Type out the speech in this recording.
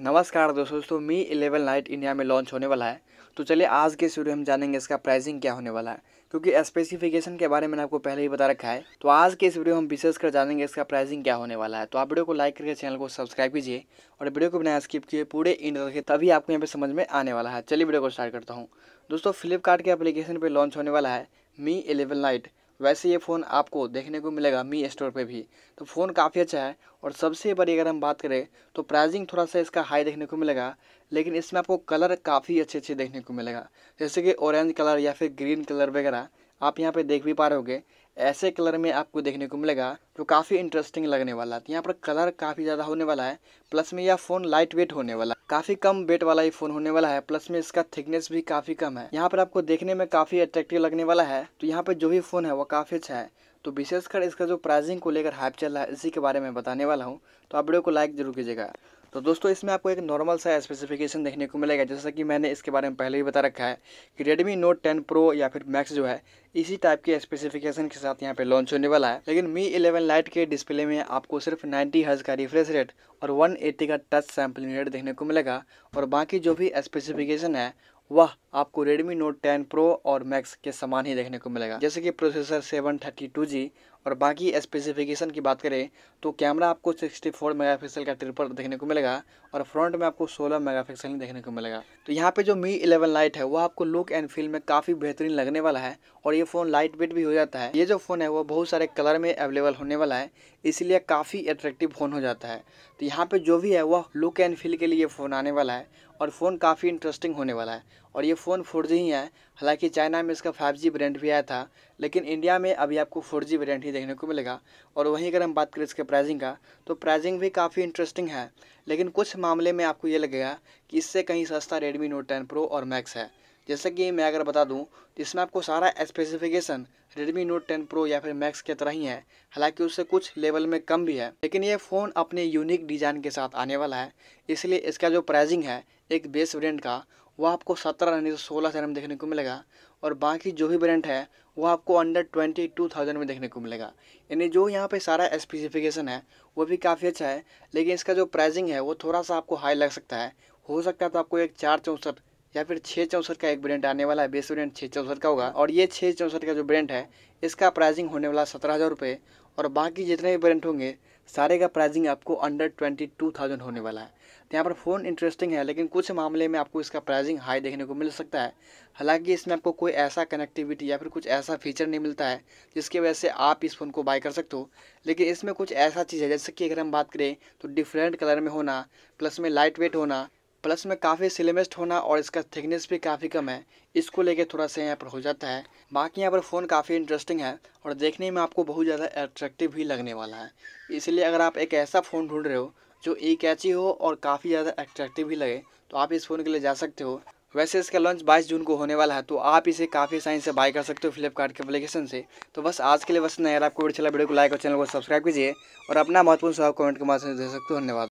नमस्कार दोस्तों दोस्तों मी इलेवन लाइट इंडिया में लॉन्च होने वाला है तो चलिए आज के वीडियो हम जानेंगे इसका प्राइसिंग क्या होने वाला है क्योंकि स्पेसिफिकेशन के बारे में मैंने आपको पहले ही बता रखा है तो आज के इस वीडियो हम विशेष कर जानेंगे इसका प्राइसिंग क्या होने वाला है तो आप वीडियो को लाइक करके चैनल को सब्सक्राइब कीजिए और वीडियो को बिना स्किप किए पूरे इंड रखे तभी आपको यहाँ पे समझ में आने वाला है चलिए वीडियो को स्टार्ट करता हूँ दोस्तों फ्लिपकार्ट के अपलीकेशन पर लॉन्च होने वाला है मी एलेवन लाइट वैसे ये फ़ोन आपको देखने को मिलेगा मी स्टोर पे भी तो फ़ोन काफ़ी अच्छा है और सबसे बड़ी अगर हम बात करें तो प्राइसिंग थोड़ा सा इसका हाई देखने को मिलेगा लेकिन इसमें आपको कलर काफ़ी अच्छे अच्छे देखने को मिलेगा जैसे कि ऑरेंज कलर या फिर ग्रीन कलर वगैरह आप यहाँ पे देख भी पा रहे होगे ऐसे कलर में आपको देखने को मिलेगा जो काफ़ी इंटरेस्टिंग लगने वाला है तो यहाँ पर कलर काफ़ी ज़्यादा होने वाला है प्लस में यह फ़ोन लाइट वेट होने वाला है काफ़ी कम वेट वाला ये फ़ोन होने वाला है प्लस में इसका थिकनेस भी काफ़ी कम है यहाँ पर आपको देखने में काफ़ी अट्रैक्टिव लगने वाला है तो यहाँ पर जो भी फ़ोन है वो काफ़ी अच्छा है तो विशेषकर इसका जो प्राइसिंग को लेकर हाइप चल रहा है इसी के बारे में बताने वाला हूँ तो आप वीडियो को लाइक जरूर कीजिएगा तो दोस्तों इसमें आपको एक नॉर्मल सा स्पेसिफिकेशन देखने को मिलेगा जैसा कि मैंने इसके बारे में पहले ही बता रखा है कि रेडमी नोट टेन प्रो या फिर मैक्स जो है इसी टाइप के स्पेसिफिकेशन के साथ यहाँ पे लॉन्च होने वाला है लेकिन मी इलेवन लाइट के डिस्प्ले में आपको सिर्फ 90 हज का रिफ्रेश रेट और 180 का टच सैम्पलिंग रेट देखने को मिलेगा और बाकी जो भी स्पेसिफिकेशन है वह आपको Redmi Note 10 Pro और Max के समान ही देखने को मिलेगा जैसे कि processor seven thirty two G और बाकी स्पेसिफिकेशन की बात करें तो कैमरा आपको 64 मेगापिक्सल का ट्रिपल देखने को मिलेगा और फ्रंट में आपको 16 मेगापिक्सल ही देखने को मिलेगा तो यहाँ पे जो मी 11 लाइट है वो आपको लुक एंड फील में काफ़ी बेहतरीन लगने वाला है और ये फ़ोन लाइट वेट भी हो जाता है ये जो फ़ोन है वो बहुत सारे कलर में अवेलेबल होने वाला है इसलिए काफ़ी अट्रैक्टिव फ़ोन हो जाता है तो यहाँ पर जो भी है वह लुक एंड फील के लिए फ़ोन आने वाला है और फ़ोन काफ़ी इंटरेस्टिंग होने वाला है और ये फ़ोन फोर ही है हालांकि चाइना में इसका फाइव जी ब्रांड भी आया था लेकिन इंडिया में अभी आपको फोर जी ब्रांड ही देखने को मिलेगा और वहीं अगर हम बात करें इसके प्राइसिंग का तो प्राइसिंग भी काफ़ी इंटरेस्टिंग है लेकिन कुछ मामले में आपको ये लगेगा कि इससे कहीं सस्ता रेडमी नोट टेन प्रो और मैक्स है जैसे कि मैं अगर बता दूँ तो इसमें आपको सारा स्पेसिफिकेशन Redmi Note 10 Pro या फिर Max की तरह ही है हालांकि उससे कुछ लेवल में कम भी है लेकिन ये फ़ोन अपने यूनिक डिज़ाइन के साथ आने वाला है इसलिए इसका जो प्राइसिंग है एक बेस ब्रांड का वो आपको सत्रह यानी तो सोलह हज़ार में देखने को मिलेगा और बाकी जो भी ब्रांड है वो आपको अंडर ट्वेंटी टू थाउजेंड में देखने को मिलेगा यानी जो यहाँ पे सारा स्पेसिफिकेशन है वो भी काफ़ी अच्छा है लेकिन इसका जो प्राइसिंग है वो थोड़ा सा आपको हाई लग सकता है हो सकता है तो आपको एक चार चौंसठ या फिर छः चौंसठ का एक ब्रांड आने वाला है बेस ब्रांड छः चौंसठ का होगा और ये छः चौंसठ का जो ब्रांड है इसका प्राइसिंग होने वाला सत्रह हज़ार रुपये और बाकी जितने भी ब्रांड होंगे सारे का प्राइसिंग आपको अंडर ट्वेंटी टू थाउजेंड होने वाला है तो यहाँ पर फ़ोन इंटरेस्टिंग है लेकिन कुछ मामले में आपको इसका प्राइसिंग हाई देखने को मिल सकता है हालांकि इसमें आपको कोई ऐसा कनेक्टिविटी या फिर कुछ ऐसा फीचर नहीं मिलता है जिसकी वजह से आप इस फ़ोन को बाय कर सकते हो लेकिन इसमें कुछ ऐसा चीज़ है जैसे कि अगर हम बात करें तो डिफरेंट कलर में होना प्लस में लाइट वेट होना प्लस में काफ़ी सिलेमेस्ट होना और इसका थिकनेस भी काफ़ी कम है इसको लेके थोड़ा सा यहाँ पर हो जाता है बाकी यहाँ पर फ़ोन काफ़ी इंटरेस्टिंग है और देखने में आपको बहुत ज़्यादा अट्रैक्टिव भी लगने वाला है इसलिए अगर आप एक ऐसा फ़ोन ढूंढ रहे हो जो ई कैची हो और काफ़ी ज़्यादा अट्रैक्टिव भी लगे तो आप इस फ़ोन के लिए जा सकते हो वैसे इसका लॉन्च 22 जून को होने वाला है तो आप इसे काफ़ी साइन से बाय कर सकते हो फ्लिपकार्ट के एप्लीकेशन से तो बस आज के लिए बस नहीं आपको वीडियो चला अच्छा वीडियो को लाइक और चैनल को सब्सक्राइब कीजिए और अपना महत्वपूर्ण सुझाव कमेंट के माध्यम से दे सकते हो धन्यवाद